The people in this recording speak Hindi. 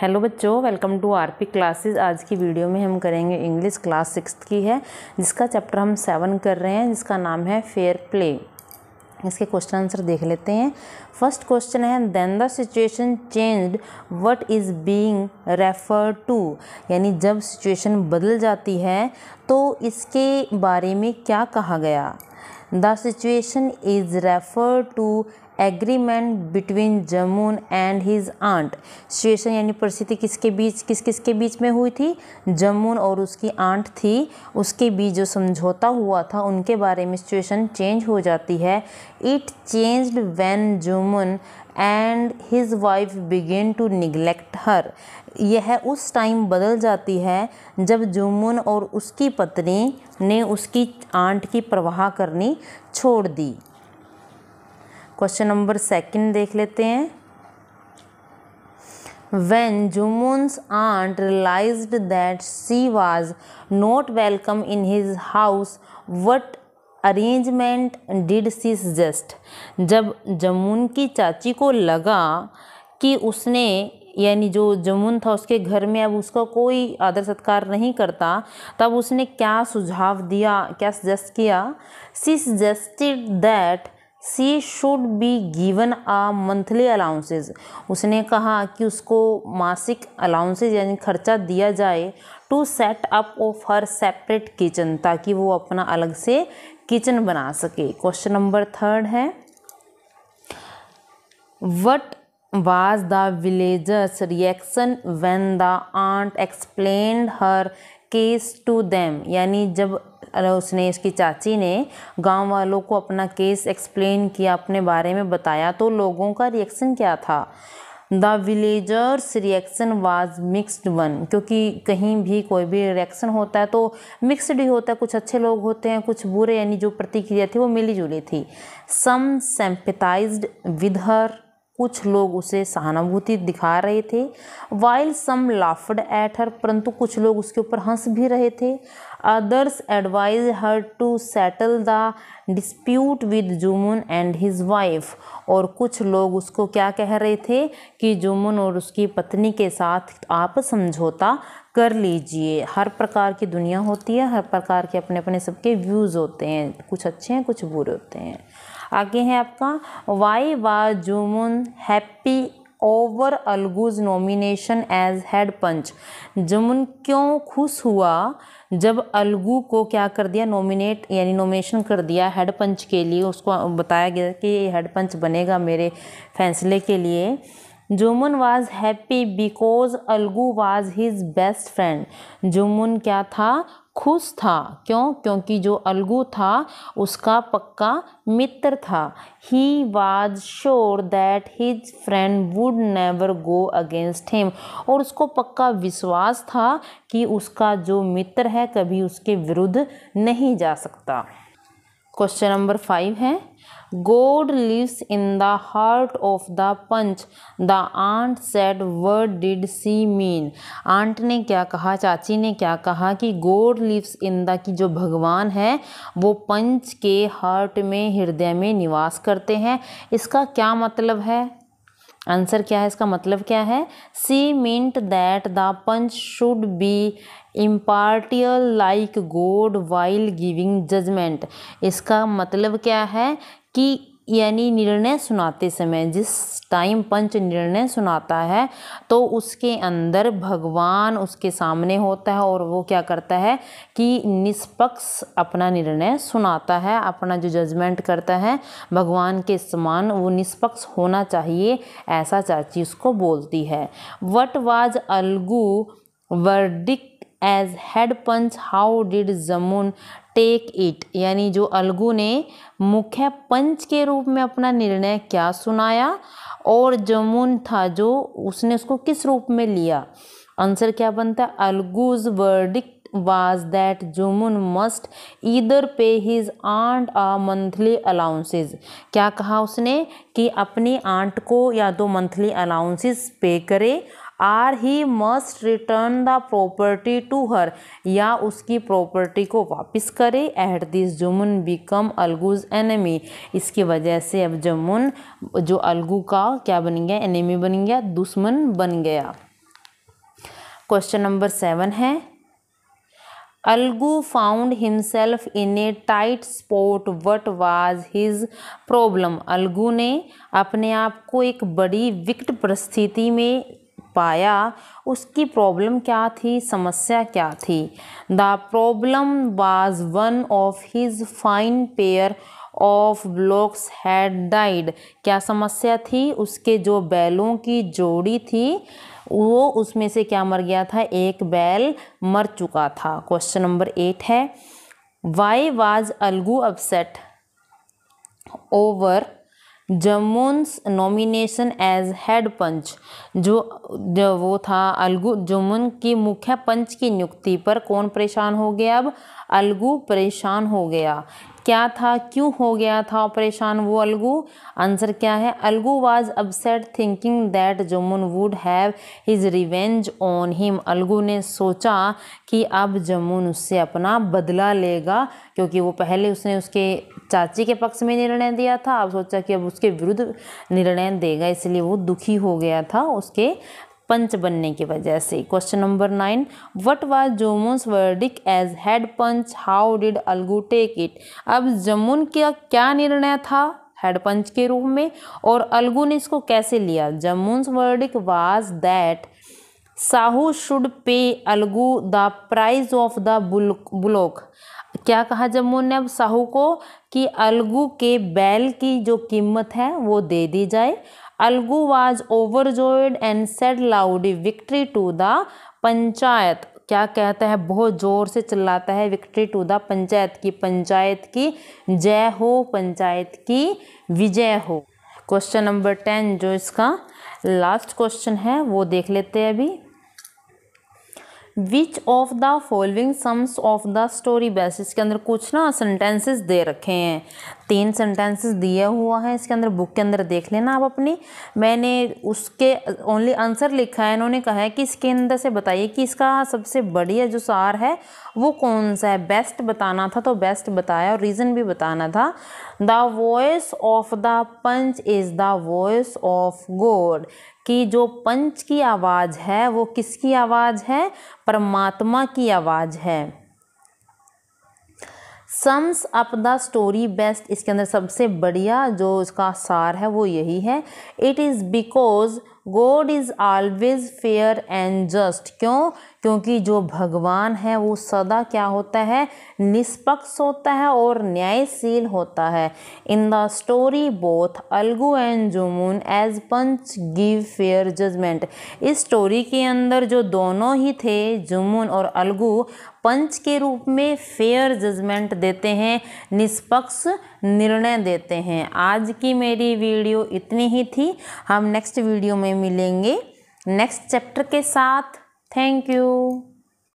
हेलो बच्चों वेलकम टू आरपी क्लासेस आज की वीडियो में हम करेंगे इंग्लिश क्लास सिक्स की है जिसका चैप्टर हम सेवन कर रहे हैं जिसका नाम है फेयर प्ले इसके क्वेश्चन आंसर देख लेते हैं फर्स्ट क्वेश्चन है then the situation changed what is being refer to यानी जब सिचुएशन बदल जाती है तो इसके बारे में क्या कहा गया the situation is refer to agreement between Jumman and his aunt situation यानी परिस्थिति किसके बीच किस किस के बीच में हुई थी जमून और उसकी आंट थी उसके बीच जो समझौता हुआ था उनके बारे में सिचुएशन चेंज हो जाती है it changed when Jumman and his wife began to neglect her यह उस टाइम बदल जाती है जब जुमुन और उसकी पत्नी ने उसकी आंट की प्रवाह करनी छोड़ दी क्वेश्चन नंबर सेकंड देख लेते हैं when Jumman's aunt realise that she was not welcome in his house what arrangement did she suggest जब जमुन की चाची को लगा कि उसने यानी जो जमुन था उसके घर में अब उसका कोई आदर सत्कार नहीं करता तब उसने क्या सुझाव दिया क्या सजेस्ट किया she suggested that she should be given a monthly allowances उसने कहा कि उसको मासिक अलाउंसेज यानी खर्चा दिया जाए to set up of her separate kitchen ताकि वो अपना अलग से किचन बना सके क्वेश्चन नंबर थर्ड है what was the villagers reaction when the aunt explain her case to them यानी जब उसने उसकी चाची ने गांव वालों को अपना केस एक्सप्लेन किया अपने बारे में बताया तो लोगों का रिएक्शन क्या था the villagers reaction was mixed one क्योंकि कहीं भी कोई भी रिएक्शन होता है तो मिक्सड ही होता है कुछ अच्छे लोग होते हैं कुछ बुरे यानी जो प्रतिक्रिया थी वो मिली जुली थी सम सेम्पिटाइज्ड विद हर कुछ लोग उसे सहानुभूति दिखा रहे थे while some laughed at her परंतु कुछ लोग उसके ऊपर हंस भी रहे थे others advise her to settle the dispute with Jumman and his wife और कुछ लोग उसको क्या कह रहे थे कि जुमुन और उसकी पत्नी के साथ आप समझौता कर लीजिए हर प्रकार की दुनिया होती है हर प्रकार के अपने अपने सबके व्यूज़ होते हैं कुछ अच्छे हैं कुछ बुरे होते हैं आगे है आपका why was Jumman happy over Algu's nomination as head panch Jumman क्यों खुश हुआ जब अलगू को क्या कर दिया नॉमिनेट यानी नॉमिनेशन कर दिया हेड पंच के लिए उसको बताया गया कि ये हेड पंच बनेगा मेरे फैसले के लिए Jumman was happy because Algu was his best friend Jumman क्या था खुश था क्यों क्योंकि जो अलगू था उसका पक्का मित्र था he was sure that his friend would never go against him और उसको पक्का विश्वास था कि उसका जो मित्र है कभी उसके विरुद्ध नहीं जा सकता क्वेश्चन नंबर फाइव है God lives in the heart of the panch the aunt said word did she mean aunt ने क्या कहा चाची ने क्या कहा कि गोड लिव्स इन द की जो भगवान है वो पंच के हार्ट में हृदय में निवास करते हैं इसका क्या मतलब है आंसर क्या है इसका मतलब क्या है she meant that the panch should be impartial like God while giving judgement इसका मतलब क्या है कि यानी निर्णय सुनाते समय जिस टाइम पंच निर्णय सुनाता है तो उसके अंदर भगवान उसके सामने होता है और वो क्या करता है कि निष्पक्ष अपना निर्णय सुनाता है अपना जो जजमेंट करता है भगवान के समान वो निष्पक्ष होना चाहिए ऐसा चाची उसको बोलती है what was Algu verdict as head panch how did Jumman take it यानी जो अलगू ने मुख्य पंच के रूप में अपना निर्णय क्या सुनाया और जमुन था जो उसने उसको किस रूप में लिया आंसर क्या बनता है Algu's verdict was that Jumman must either pay his aunt a monthly allowances क्या कहा उसने कि अपनी आंट को या तो मंथली अलाउंसेज पे करे or he must return the property to her या उसकी प्रॉपर्टी को वापस करे at this Jumman become Algu's enemy इसकी वजह से अब जमुन जो अलगू का क्या बन गया एनिमी बन गया दुश्मन बन गया क्वेश्चन नंबर सेवन है Algu found himself in a tight spot what was his problem Algu ने अपने आप को एक बड़ी विकट परिस्थिति में पाया उसकी प्रॉब्लम क्या थी समस्या क्या थी the problem was one of his fine pair of bullocks had died क्या समस्या थी उसके जो बैलों की जोड़ी थी वो उसमें से क्या मर गया था एक बैल मर चुका था क्वेश्चन नंबर एट है why was Algu upset over Jumman's nomination as head panch जो, जो वो था अलगू जमुन की मुख्य पंच की नियुक्ति पर कौन परेशान हो गया अब अलगू परेशान हो गया क्या था क्यों हो गया था परेशान वो अलगू आंसर क्या है Algu was upset thinking that Jumman would have his revenge on him Algu ने सोचा कि अब जमुन उससे अपना बदला लेगा क्योंकि वो पहले उसने उसके चाची के पक्ष में निर्णय दिया था अब सोचा कि अब उसके विरुद्ध निर्णय देगा इसलिए वो दुखी हो गया था उसके पंच बनने की वजह से question number nine what was Jumman's verdict as head panch how did Algu take it अब जमुन का क्या निर्णय था हेड पंच के रूप में और अलगू ने इसको कैसे लिया Jumman's verdict was that Sahu should pay Algu the price of the bullock क्या कहा जम्मू ने अब साहू को कि अलगू के बैल की जो कीमत है वो दे दी जाए Algu was overjoyed and said loudly victory to the panchayat क्या कहता है बहुत ज़ोर से चिल्लाता है विक्ट्री टू द पंचायत की पंचायत की जय हो पंचायत की विजय हो क्वेश्चन नंबर टेन जो इसका लास्ट क्वेश्चन है वो देख लेते हैं अभी which of the following sums of the story base इसके अंदर कुछ ना सेंटेंसेस दे रखे हैं तीन सेंटेंसेस दिया हुआ है इसके अंदर बुक के अंदर देख लेना आप अपनी मैंने उसके ओनली आंसर लिखा है इन्होंने कहा है कि इसके अंदर से बताइए कि इसका सबसे बढ़िया जो सार है वो कौन सा है बेस्ट बताना था तो बेस्ट बताया और रीज़न भी बताना था the voice of the panch is the voice of God कि जो पंच की आवाज़ है वो किसकी आवाज़ है परमात्मा की आवाज़ है sums up the story best इसके अंदर सबसे बढ़िया जो इसका सार है वो यही है it is because God is always fair and just क्यों क्योंकि जो भगवान है वो सदा क्या होता है निष्पक्ष होता है और न्यायशील होता है in the story both Algu and Jumman as panch give fair judgement इस स्टोरी के अंदर जो दोनों ही थे जुमुन और अलगू पंच के रूप में फेयर जजमेंट देते हैं निष्पक्ष निर्णय देते हैं आज की मेरी वीडियो इतनी ही थी हम नेक्स्ट वीडियो में मिलेंगे नेक्स्ट चैप्टर के साथ Thank you.